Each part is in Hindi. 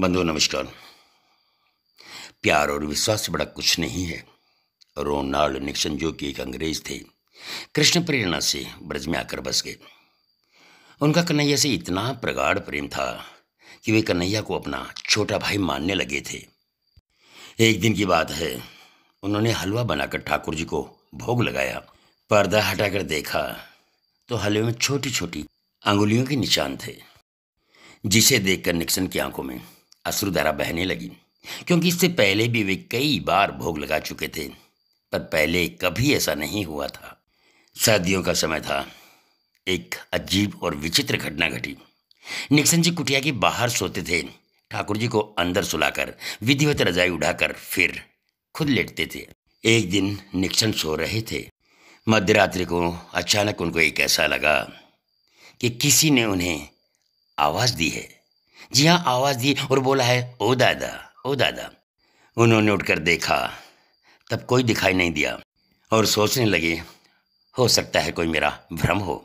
बंधु नमस्कार प्यार और विश्वास से बड़ा कुछ नहीं है रोनाल्ड निक्सन जो कि एक अंग्रेज थे कृष्ण प्रेरणा से ब्रज में आकर बस गए उनका कन्हैया से इतना प्रगाढ़ प्रेम था कि वे कन्हैया को अपना छोटा भाई मानने लगे थे एक दिन की बात है उन्होंने हलवा बनाकर ठाकुर जी को भोग लगाया पर्दा हटाकर देखा तो हलवे में छोटी छोटी अंगुलियों के निशान थे जिसे देखकर निक्सन की आंखों में अश्रुधारा बहने लगी क्योंकि इससे पहले भी वे कई बार भोग लगा चुके थे पर पहले कभी ऐसा नहीं हुआ था सर्दियों का समय था एक अजीब और विचित्र घटना घटी निक्सन जी कुटिया के बाहर सोते थे ठाकुर जी को अंदर सुलाकर विधिवत रजाई उड़ाकर फिर खुद लेटते थे एक दिन निक्सन सो रहे थे मध्यरात्रि को अचानक उनको एक ऐसा लगा कि किसी ने उन्हें आवाज़ दी है जी हाँ आवाज़ दी और बोला है ओ दादा ओ दादा उन्होंने उठकर देखा तब कोई दिखाई नहीं दिया और सोचने लगे हो सकता है कोई मेरा भ्रम हो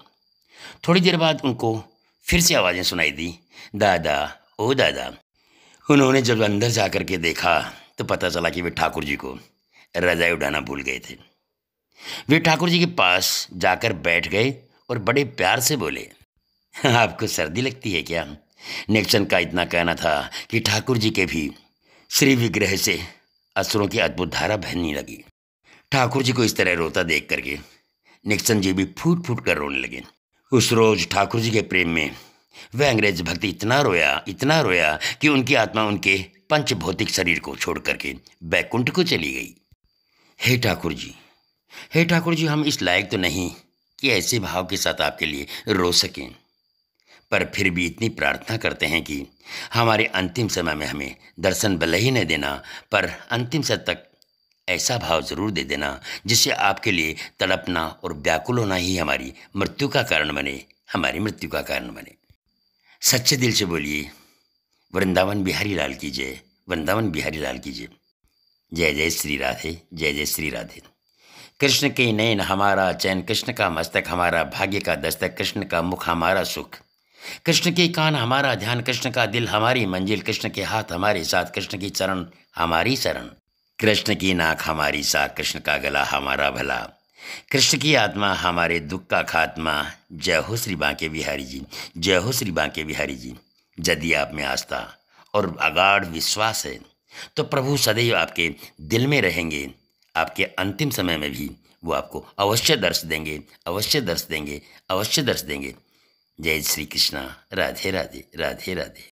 थोड़ी देर बाद उनको फिर से आवाज़ें सुनाई दी दादा ओ दादा उन्होंने जब अंदर जा कर के देखा तो पता चला कि वे ठाकुर जी को रजाई उड़ाना भूल गए थे वे ठाकुर जी के पास जाकर बैठ गए और बड़े प्यार से बोले आपको सर्दी लगती है क्या नेक्सन का इतना कहना था कि ठाकुर जी के भी श्री विग्रह से असुरों की अद्भुत धारा बहने लगी ठाकुर जी को इस तरह रोता देख करके निक्सन जी भी फूट फूट कर रोने लगे उस रोज ठाकुर जी के प्रेम में वह अंग्रेज भक्त इतना रोया इतना रोया कि उनकी आत्मा उनके पंच भौतिक शरीर को छोड़ करके बैकुंठ को चली गई हे ठाकुर जी हे ठाकुर जी हम इस लायक तो नहीं कि ऐसे भाव के साथ आपके लिए रो सकें पर फिर भी इतनी प्रार्थना करते हैं कि हमारे अंतिम समय में हमें दर्शन भले ही न देना पर अंतिम सत तक ऐसा भाव जरूर दे देना जिससे आपके लिए तड़पना और व्याकुल होना ही हमारी मृत्यु का कारण बने हमारी मृत्यु का कारण बने सच्चे दिल से बोलिए वृंदावन बिहारी लाल की जय वृंदावन बिहारी लाल की जय जय जय श्री राधे जय जय श्री राधे कृष्ण के नयन हमारा चैन कृष्ण का मस्तक हमारा भाग्य का दस्तक कृष्ण का मुख हमारा सुख कृष्ण के कान हमारा ध्यान कृष्ण का दिल हमारी मंजिल कृष्ण के हाथ हमारे साथ कृष्ण की चरण हमारी शरण कृष्ण की नाक हमारी साथ कृष्ण का गला हमारा भला कृष्ण की आत्मा हमारे दुख का खात्मा जय हो श्री बांके बिहारी जी जय हो श्री बांके बिहारी जी यदि आप में आस्था और अगाढ़ विश्वास है तो प्रभु सदैव आपके दिल में रहेंगे आपके अंतिम समय में भी वो आपको अवश्य दर्श देंगे अवश्य दर्श देंगे अवश्य दर्श देंगे जय श्री कृष्णा राधे राधे राधे राधे